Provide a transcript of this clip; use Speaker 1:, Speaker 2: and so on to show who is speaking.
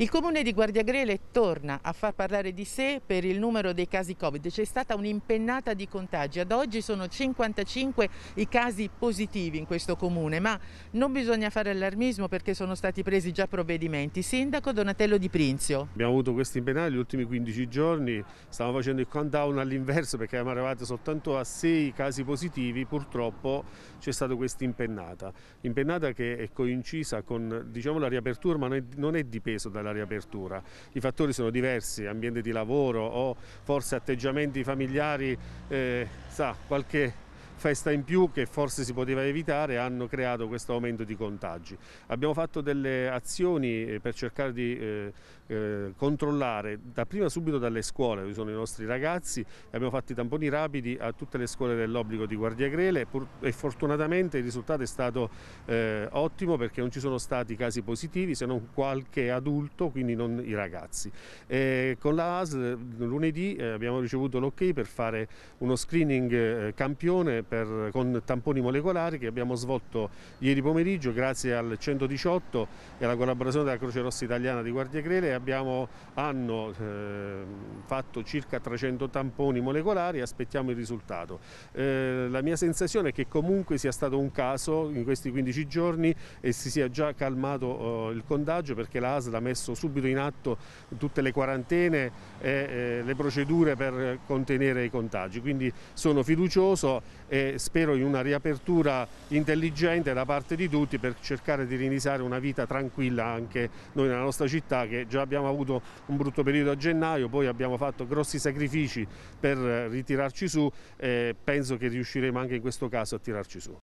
Speaker 1: Il comune di Guardiagrele torna a far parlare di sé per il numero dei casi Covid. C'è stata un'impennata di contagi. Ad oggi sono 55 i casi positivi in questo comune, ma non bisogna fare allarmismo perché sono stati presi già provvedimenti. Sindaco Donatello Di Prinzio.
Speaker 2: Abbiamo avuto questi impennati gli ultimi 15 giorni, stavamo facendo il countdown all'inverso perché eravamo arrivati soltanto a 6 casi positivi, purtroppo c'è stata questa impennata. Impennata che è coincisa con diciamo, la riapertura, ma non è di peso dalla la riapertura. I fattori sono diversi, ambiente di lavoro o forse atteggiamenti familiari, eh, sa, qualche festa in più che forse si poteva evitare hanno creato questo aumento di contagi. Abbiamo fatto delle azioni eh, per cercare di eh, eh, controllare da prima subito dalle scuole, dove sono i nostri ragazzi, abbiamo fatto i tamponi rapidi a tutte le scuole dell'obbligo di Guardia Grele e fortunatamente il risultato è stato eh, ottimo perché non ci sono stati casi positivi se non qualche adulto, quindi non i ragazzi. E con la ASL lunedì eh, abbiamo ricevuto l'ok per fare uno screening eh, campione per, con tamponi molecolari che abbiamo svolto ieri pomeriggio grazie al 118 e alla collaborazione della Croce Rossa Italiana di Guardia Crele abbiamo, hanno eh, fatto circa 300 tamponi molecolari e aspettiamo il risultato. Eh, la mia sensazione è che comunque sia stato un caso in questi 15 giorni e si sia già calmato eh, il contagio perché la ASL ha messo subito in atto tutte le quarantene e eh, le procedure per contenere i contagi, quindi sono fiducioso e spero in una riapertura intelligente da parte di tutti per cercare di riniziare una vita tranquilla anche noi nella nostra città che già abbiamo avuto un brutto periodo a gennaio, poi abbiamo fatto grossi sacrifici per eh, ritirarci su e penso che riusciremo anche in questo caso a tirarci su.